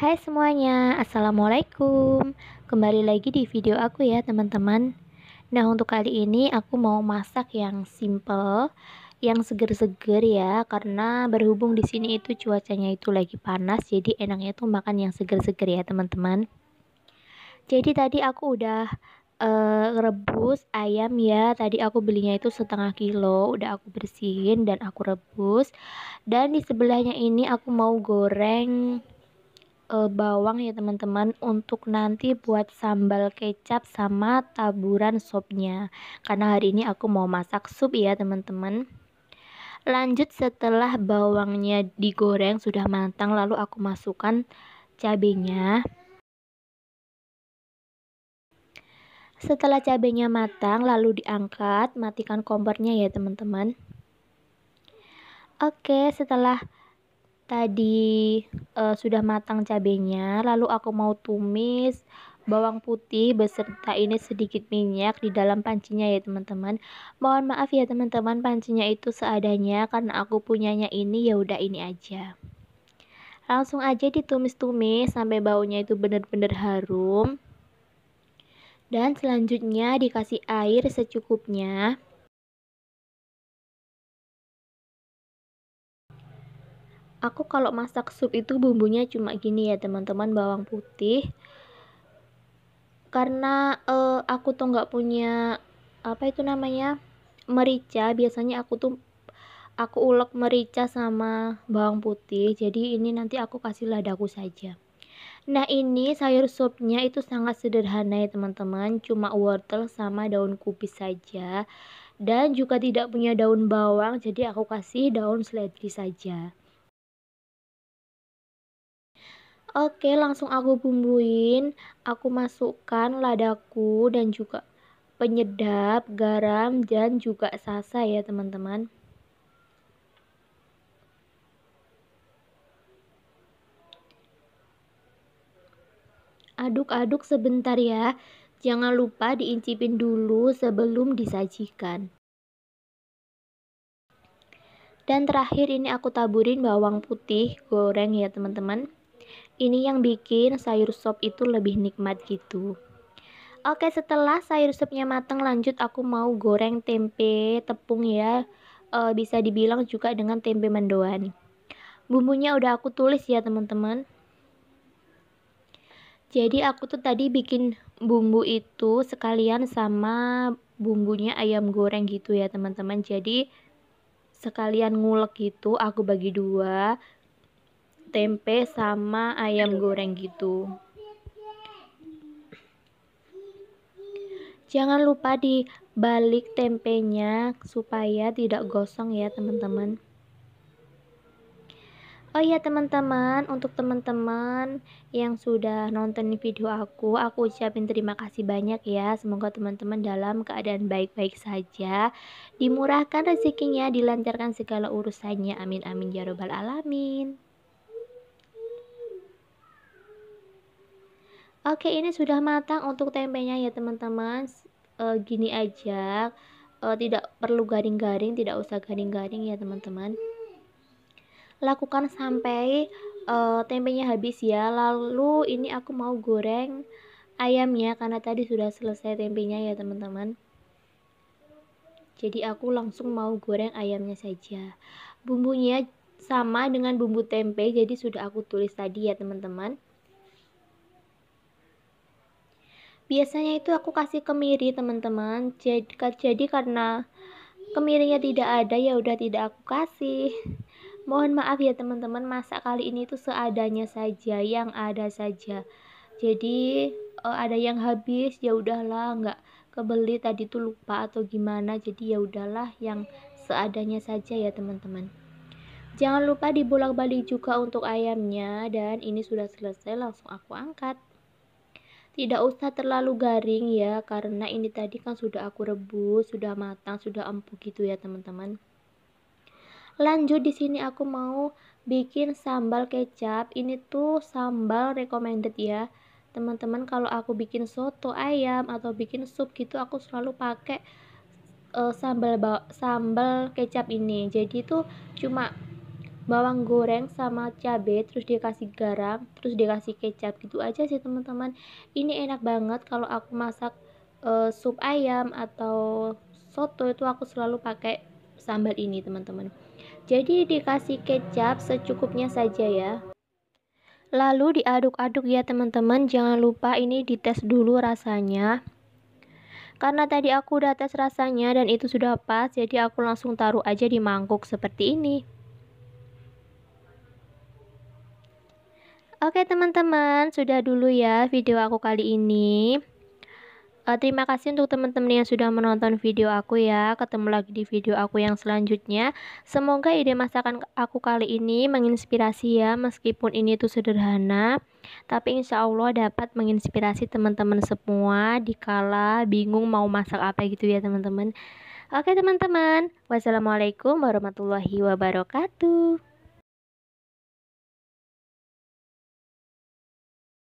Hai semuanya, Assalamualaikum Kembali lagi di video aku ya teman-teman Nah untuk kali ini aku mau masak yang simple Yang seger-seger ya Karena berhubung di sini itu cuacanya itu lagi panas Jadi enaknya tuh makan yang seger-seger ya teman-teman Jadi tadi aku udah uh, rebus ayam ya tadi aku belinya itu setengah kilo udah aku bersihin dan aku rebus dan di sebelahnya ini aku mau goreng e, bawang ya teman-teman untuk nanti buat sambal kecap sama taburan sopnya karena hari ini aku mau masak sup ya teman-teman lanjut setelah bawangnya digoreng sudah matang lalu aku masukkan cabenya setelah cabenya matang lalu diangkat matikan kompornya ya teman-teman oke setelah tadi uh, sudah matang cabenya, lalu aku mau tumis bawang putih beserta ini sedikit minyak di dalam pancinya ya teman-teman. Mohon maaf ya teman-teman, pancinya itu seadanya karena aku punyanya ini ya udah ini aja. Langsung aja ditumis-tumis sampai baunya itu benar-benar harum. Dan selanjutnya dikasih air secukupnya. aku kalau masak sup itu bumbunya cuma gini ya teman-teman bawang putih karena uh, aku tuh nggak punya apa itu namanya merica biasanya aku tuh aku ulek merica sama bawang putih jadi ini nanti aku kasih ladaku saja Nah ini sayur supnya itu sangat sederhana ya teman-teman Cuma wortel sama daun kubis saja Dan juga tidak punya daun bawang Jadi aku kasih daun seledri saja Oke, langsung aku bumbuin. Aku masukkan ladaku dan juga penyedap, garam, dan juga sasa ya, teman-teman. Aduk-aduk sebentar ya. Jangan lupa diincipin dulu sebelum disajikan. Dan terakhir ini aku taburin bawang putih goreng ya teman-teman. Ini yang bikin sayur sop itu lebih nikmat gitu. Oke, setelah sayur sopnya matang, lanjut aku mau goreng tempe tepung ya. E, bisa dibilang juga dengan tempe mendoan. Bumbunya udah aku tulis ya, teman-teman. Jadi aku tuh tadi bikin bumbu itu sekalian sama bumbunya ayam goreng gitu ya teman-teman. Jadi sekalian ngulek gitu aku bagi dua tempe sama ayam goreng gitu. Jangan lupa dibalik tempenya supaya tidak gosong ya teman-teman. Oh iya teman-teman, untuk teman-teman yang sudah nonton video aku, aku ucapin terima kasih banyak ya. Semoga teman-teman dalam keadaan baik-baik saja, dimurahkan rezekinya, dilancarkan segala urusannya. Amin amin ya robbal alamin. Oke, ini sudah matang untuk tempenya ya teman-teman. E, gini aja, e, tidak perlu garing-garing, tidak usah garing-garing ya teman-teman. Lakukan sampai e, tempenya habis ya. Lalu ini aku mau goreng ayamnya karena tadi sudah selesai tempenya ya teman-teman. Jadi aku langsung mau goreng ayamnya saja. Bumbunya sama dengan bumbu tempe, jadi sudah aku tulis tadi ya teman-teman. biasanya itu aku kasih kemiri teman-teman jadi, jadi karena kemirinya tidak ada ya udah tidak aku kasih mohon maaf ya teman-teman masak kali ini tuh seadanya saja yang ada saja jadi uh, ada yang habis ya udahlah nggak kebeli tadi tuh lupa atau gimana jadi ya udahlah yang seadanya saja ya teman-teman jangan lupa dibolak-balik juga untuk ayamnya dan ini sudah selesai langsung aku angkat tidak usah terlalu garing ya karena ini tadi kan sudah aku rebus sudah matang sudah empuk gitu ya teman-teman lanjut di sini aku mau bikin sambal kecap ini tuh sambal recommended ya teman-teman kalau aku bikin soto ayam atau bikin sup gitu aku selalu pakai uh, sambal sambal kecap ini jadi tuh cuma bawang goreng sama cabe terus dikasih garam terus dikasih kecap gitu aja sih teman-teman ini enak banget kalau aku masak e, sup ayam atau soto itu aku selalu pakai sambal ini teman-teman jadi dikasih kecap secukupnya saja ya lalu diaduk-aduk ya teman-teman jangan lupa ini dites dulu rasanya karena tadi aku udah tes rasanya dan itu sudah pas jadi aku langsung taruh aja di mangkuk seperti ini Oke teman-teman, sudah dulu ya video aku kali ini. Uh, terima kasih untuk teman-teman yang sudah menonton video aku ya. Ketemu lagi di video aku yang selanjutnya. Semoga ide masakan aku kali ini menginspirasi ya, meskipun ini tuh sederhana. Tapi insya Allah dapat menginspirasi teman-teman semua dikala bingung mau masak apa gitu ya teman-teman. Oke teman-teman, wassalamualaikum warahmatullahi wabarakatuh.